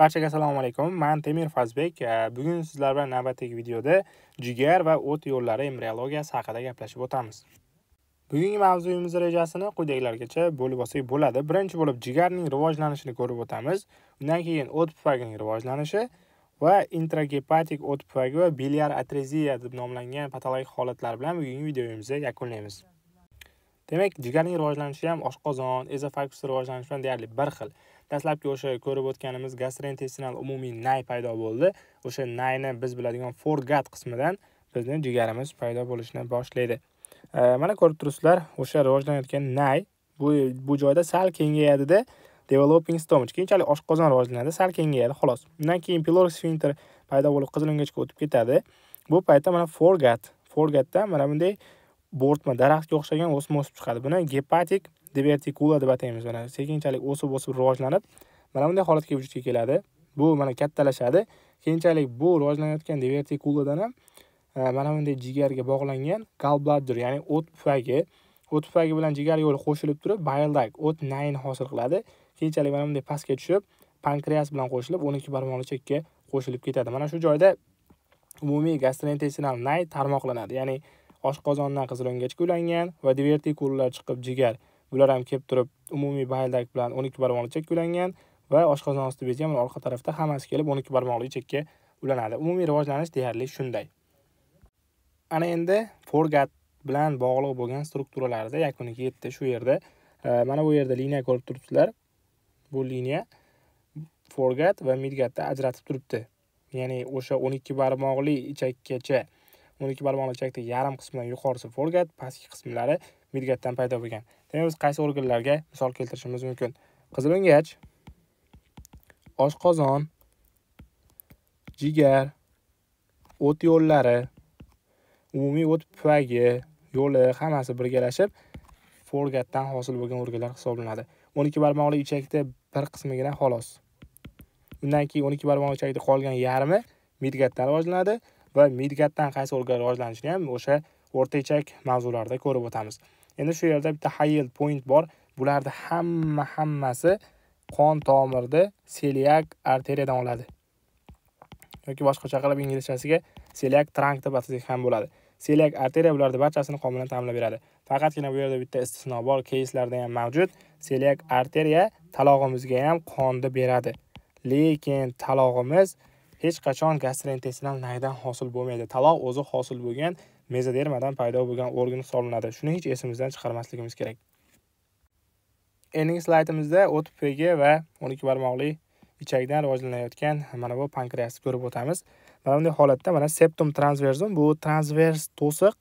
barchaga assalomu alaykum man temir fazbek e, bugun sizlar bilan navbatdagi videoda jigar va o't yo'llari embriologiyasi haqida gaplashib o'tamiz bugungi mavzuyimiz rejasini quyidagilargacha bo'lib olsak bo'ladi birinchi bo'lib jigarning rivojlanishini ko'rib o'tamiz undan keyin o't pufagining rivojlanishi va intragepatik o't pufagi va biliar atreziya deb nomlangan patologik holatlar bilan bugungi videomizni yakunlaymiz demak jigarning rivojlanishi ham oshqozon ezofagus rivojlanishi bilan deyarli bir xil dastlabki o'sha ko'rib o'tganimiz gastrointestinal umumiy nay paydo bo'ldi o'sha nayni biz biladigan forgat qismidan bizni jigarimiz paydo bo'lishni boshlaydi mana ko'rib turibsizlar o'sha rivojlanayotgan nay bu bu joyda sal kengayadida developing stomach keyinchalik oshqozon rivojlanadi sal kengayadi xolos undan keyin piloric sfinter paydo bo'lib qizil o'ngachga o'tib ketadi bu paytda mana forgat forgatda mana bunday bo'rtma daraxtga o'xshagan o'sma o'sib chiqadi buni gepatik divertikula deb ataymiz mana sekinchalik o'sib o'sib rivojlanib mana bunday holatga vujudga keladi bu mana kattalashadi keyinchalik bu rivojlanayotgan divertikuladan ham e, mana bunday jigarga bog'langan galbladder ya'ni o't pufagi o't pufagi bilan jigar yo'li qo'shilib turib bayldak o't nayn hosil qiladi keyinchalik mana bunday pastga tushib pankreas bilan qo'shilib o'n ikki barmoqli chekka qo'shilib ketadi mana shu joyda umumiy gastrointestinal nay tarmoqlanadi ya'ni oshqozondan qizilo'ngachga ulangan va divertikullar chiqib jigar bular ham kelib turib umumiy baylak bilan o'n ikki barmoqli chekka ulangan va oshqozon osti bezi ham orqa tarafda hammasi kelib o'n ikki barmoqli chekka ulanadi umumiy rivojlanish deyarli shunday ana endi forgat bilan bog'liq bo'lgan strukturalarda yakuniga yetdi shu yerda mana bu yerda liniya ko'rib turibsizlar bu liniya forgat va midgatni ajratib turibdi ya'ni o'sha o'n ikki barmoqli ichakkacha o'n ikki barmoqli chakda yarim qismidan yuqorisi forgat pastki qismlari midgatdan paydo bo'lgan demak biz qaysi organlarga misol keltirishimiz mumkin qizilo'ngach oshqozon jigar o't yo'llari umumiy o't pufagi yo'li hammasi birgalashib forgatdan hosil bo'lgan o'rganlar hisoblanadi o'n ikki barmoqli ichakda bir qismigina xolos undan keyin o'n ikki barmoq ichakda qolgan yarmi midgatdan rivojlanadi va midgatdan qaysi olga rivojlanishini ham o'sha o'rtaichak mavzularda ko'rib o'tamiz endi shu yerda bitta hayil point bor bularni hamma hammasi qon tomirni seliak arteriyadan oladi yoki boshqacha qilib inglizchasiga seliak trank deb atasak ham bo'ladi seliak arteriya bularni barchasini qon bilan ta'minlab beradi faqatgina bu yerda bitta istisno bor keyslarda ham mavjud seliak arteriya talog'imizga ham qonni beradi lekin talog'imiz hech qachon gastrointestinal naydan hosil bo'lmaydi taloq o'zi hosil bo'lgan mezodermadan paydo bo'lgan organ hisoblanadi shuni hech esimizdan chiqarmasligimiz kerak endigi slaydimizda o't pegi va o'n ikki barmoqli ichakdan rivojlanayotgan mana bu pankreasni ko'rib o'tamiz mana bunday holatda mana septum transversum bu transvers to'siq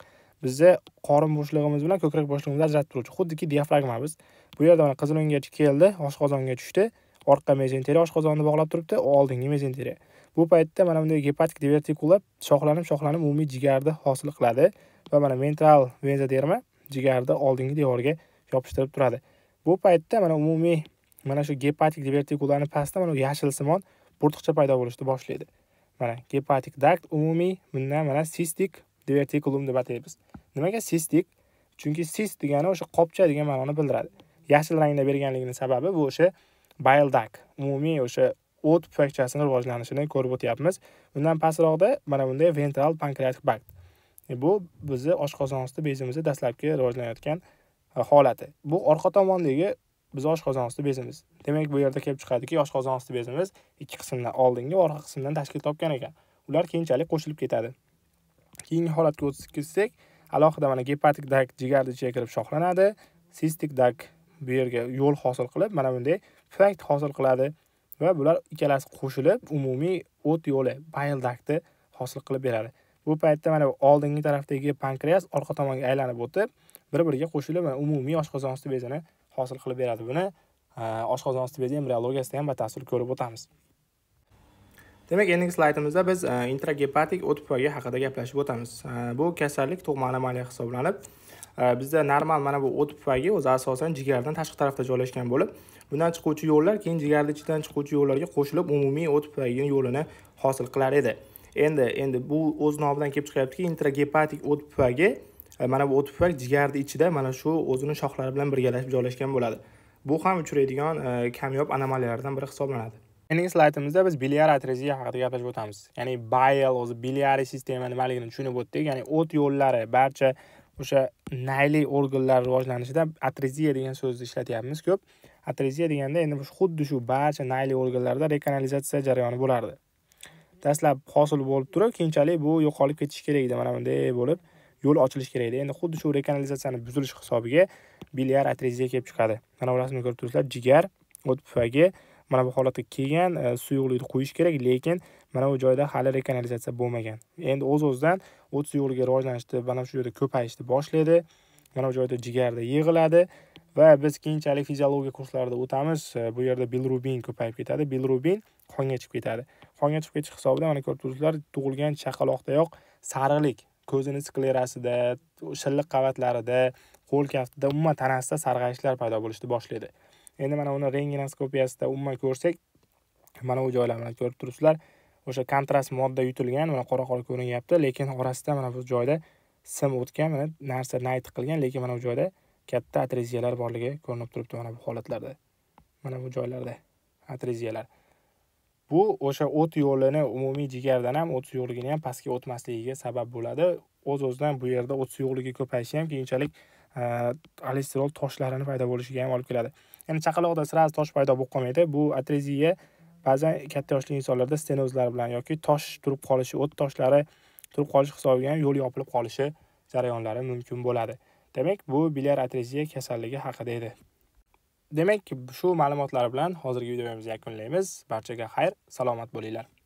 bizni qorin bo'shlig'imiz bilan ko'krak bo'shlig'imizni ajratib turuvchi xuddiki diafragmamiz bu yerda mana qizil o'ngach keldi oshqozonga tushdi orqa mezenteriya oshqozonni bog'lab turibdi oldingi mezenteriya bu paytda mana bunday gepatik divertikula shoxlanib shoxlanib umumiy jigarni hosil qiladi va mana ventral venzoderma jigarni oldingi devorga yopishtirib turadi bu paytda mana umumiy mana shu gepatik divertikulani pastda mana yashilsimon burtiqcha paydo bo'lishni boshlaydi mana gepatik dakt umumiy bundan mana sistik divertikulum deb ataymiz nimaga sistik chunki sis degani o'sha qopcha degan ma'noni bildiradi yashil rangda berganligini sababi bu o'sha bile duct umumiy o'sha o't pufakchasini rivojlanishini ko'rib o'tyapmiz undan pastroqda mana bunday ventral pankreatik bakt e, bu bizni oshqozon osti bezimizni dastlabki rivojlanayotgan e, holati bu orqa tomondagi bizni osti bezimiz demak bu yerda kelib chiqadiki oshqozon osti bezimiz ikki qismdan oldingi va orqa qismdan tashkil topgan ekan ular keyinchalik qo'shilib ketadi keyingi holatga o'tib ketsak alohida mana gepatik dak jigarni ichiga kirib shoxlanadi sistik dak bu yerga yo'l hosil qilib mana bunday fakt hosil qiladi va bular ikkalasi qo'shilib umumiy o't yo'li bayldakni hosil qilib beradi bu paytda mana bu oldingi tarafdagi pankreas orqa tomonga aylanib o'tib bir biriga qo'shilib mana umumiy oshqozon osti bezini hosil qilib beradi buni oshqozon osti bezi embriologiyasida ham batafsil ko'rib o'tamiz demak endigi slaydimizda biz e, intragepatik o't pufagi haqida gaplashib o'tamiz e, bu kasallik tug'ma anomaliya hisoblanib e, bizda normal mana bu o't pufagi o'zi asosan jigardan tashqi tarafda joylashgan bo'lib bundan chiquvchi yo'llar keyin jigarni ichidan chiquvchi yo'llarga qo'shilib umumiy o't pufagini yo'lini hosil qilar edi endi endi bu o'z nomidan kelib chiqyaptiki intragepatik o't pufagi e, mana bu o't pufak jigarni ichida mana shu o'zini shoxlari bilan birgalashib joylashgan bo'ladi bu ham uchraydigan e, kamyob anomaliyalardan biri hisoblanadi keyingi slaydimizda biz biliar atreziya haqida gaplashib o'tamiz ya'ni bayl o'zi biliari sistema nimaligini tushunib o'tdik ya'ni o't yo'llari barcha o'sha nayli organlar rivojlanishida atreziya degan so'zni ishlatyapmiz ko'p atreziya deganda endi xuddi shu barcha nayli organlarda rekanalizatsiya jarayoni bo'lardi dastlab hosil bo'lib turib keyinchalik bu yo'qolib ketishi kerak edi mana bunday bo'lib yo'l ochilishi kerak edi endi xuddi shu rekanalizatsiyani buzilishi hisobiga biliar atreziya kelib chiqadi mana bu rasmda ko'rib turibsizlar jigar o't pufagi mana bu holatga kelgan e, suyuqlikni quyish kerak lekin mana bu joyda hali rekanalizatsiya bo'lmagan endi o'z o'zidan o't suyuqligi rivojlanishni mana shu yerda ko'payishni boshlaydi mana bu joyda jigarda yig'iladi va biz keyinchalik fiziologiya kurslarida o'tamiz bu yerda bilrubin ko'payib ketadi bilrubin qonga chiqib ketadi qonga chiqib ketish hisobida mana ko'rib turibsizlar tug'ilgan chaqaloqdayoq sariqlik ko'zini sklerasida shilliq qavatlarida qo'l kaftida umuman tanasida sarg'ayishlar paydo bo'lishni boshlaydi endi mana uni rengenoskopiyasida umuman ko'rsak mana bu joylar mana ko'rib turibsizlar o'sha kontrast modda yutilgan mana qora qora ko'rinyapti lekin orasida mana bu joyda sim o'tgan mana narsa nayt qilgan lekin mana bu joyda katta atreziyalar borligi ko'rinib turibdi mana bu holatlarda mana bu joylarda atreziyalar bu o'sha o't yo'lini umumiy jigardan ham o't yo'qligini ham pastga o'tmasligiga sabab bo'ladi o'z o'zidan bu yerda o't suyuqligi ko'payishi ham keyinchalik xolesterol e, toshlarini paydo bo'lishiga ham olib keladi ya'ni chaqaloqda сразу tosh paydo bo'lib qolmaydi bu atreziya ba'zan katta yoshli insonlarda stenozlar bilan yoki tosh turib qolishi o't toshlari turib qolish hisobiga ham yo'l yopilib qolishi jarayonlari mumkin bo'ladi demak bu bilyar atreziya kasalligi haqida edi demak shu ma'lumotlar bilan hozirgi videomizni yakunlaymiz barchaga xayr salomat bo'linglar